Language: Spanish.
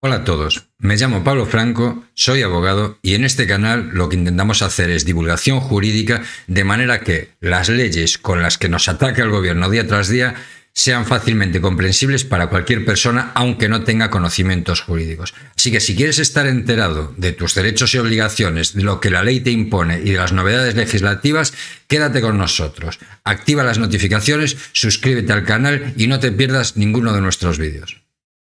Hola a todos, me llamo Pablo Franco, soy abogado y en este canal lo que intentamos hacer es divulgación jurídica de manera que las leyes con las que nos ataca el gobierno día tras día sean fácilmente comprensibles para cualquier persona aunque no tenga conocimientos jurídicos. Así que si quieres estar enterado de tus derechos y obligaciones, de lo que la ley te impone y de las novedades legislativas, quédate con nosotros, activa las notificaciones, suscríbete al canal y no te pierdas ninguno de nuestros vídeos.